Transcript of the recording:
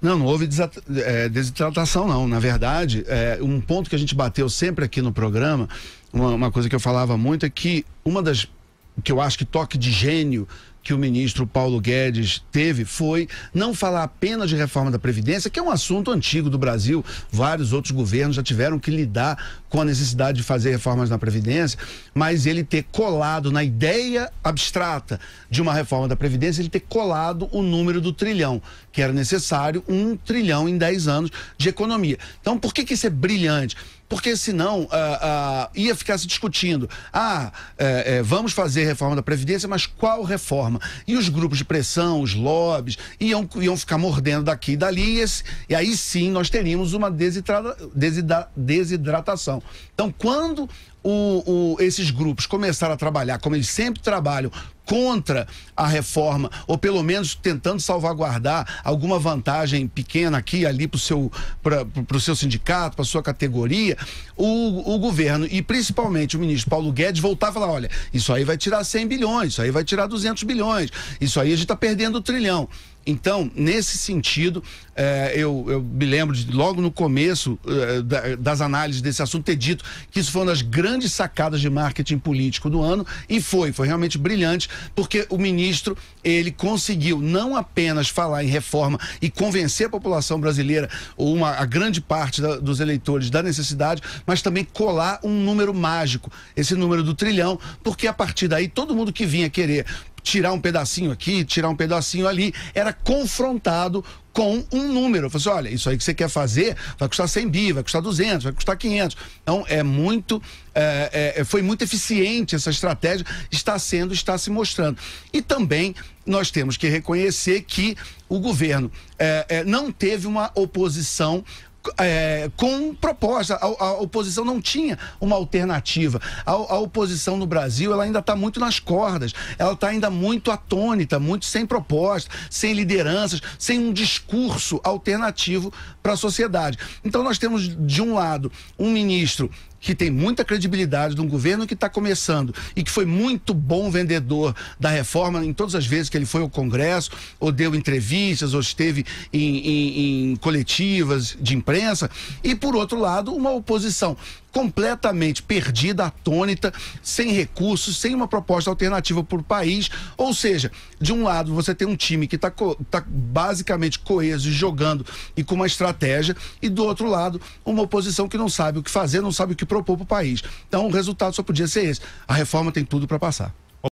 Não, não houve é, desidratação, não. Na verdade, é, um ponto que a gente bateu sempre aqui no programa, uma, uma coisa que eu falava muito é que uma das que eu acho que toque de gênio que o ministro Paulo Guedes teve foi não falar apenas de reforma da Previdência, que é um assunto antigo do Brasil, vários outros governos já tiveram que lidar com a necessidade de fazer reformas na Previdência, mas ele ter colado na ideia abstrata de uma reforma da Previdência, ele ter colado o número do trilhão, que era necessário um trilhão em 10 anos de economia. Então, por que, que isso é brilhante? porque senão ah, ah, ia ficar se discutindo. Ah, eh, eh, vamos fazer reforma da Previdência, mas qual reforma? forma. E os grupos de pressão, os lobbies, iam, iam ficar mordendo daqui e dali, e, esse, e aí sim nós teríamos uma desidratação. Então, quando o, o, esses grupos começaram a trabalhar, como eles sempre trabalham, contra a reforma, ou pelo menos tentando salvaguardar alguma vantagem pequena aqui ali para o seu, seu sindicato, para sua categoria, o, o governo e principalmente o ministro Paulo Guedes voltar a falar: olha, isso aí vai tirar 100 bilhões, isso aí vai tirar 200 bilhões, isso aí a gente está perdendo o trilhão. Então, nesse sentido, eh, eu, eu, me lembro de logo no começo eh, da, das análises desse assunto ter dito que isso foi uma das grandes sacadas de marketing político do ano e foi, foi realmente brilhante, porque o ministro ele conseguiu não apenas falar em reforma e convencer a população brasileira ou uma, a grande parte da, dos eleitores da necessidade, mas também colar um número mágico, esse número do trilhão, porque a partir daí todo mundo que vinha querer tirar um pedacinho aqui, tirar um pedacinho ali, era confrontado com um número. Eu falei assim, olha, isso aí que você quer fazer vai custar 100 bi, vai custar 200, vai custar 500. Então, é muito, é, é, é, foi muito eficiente essa estratégia, está sendo, está se mostrando. E também nós temos que reconhecer que o governo é, é não teve uma oposição é, com proposta. A, a, oposição não tinha uma alternativa. A, a oposição no Brasil ela ainda está muito nas cordas. Ela está ainda muito atônita, muito sem proposta, sem lideranças, sem um discurso alternativo para a sociedade. Então nós temos de um lado um ministro que tem muita credibilidade de um governo que está começando e que foi muito bom vendedor da reforma em todas as vezes que ele foi ao Congresso, ou deu entrevistas, ou esteve em, em, em coletivas de imprensa, e por outro lado, uma oposição completamente perdida, atônita, sem recursos, sem uma proposta alternativa para o país. Ou seja, de um lado você tem um time que está tá basicamente coeso e jogando e com uma estratégia, e do outro lado, uma oposição que não sabe o que fazer, não sabe o que propor para o país. Então o resultado só podia ser esse. A reforma tem tudo para passar.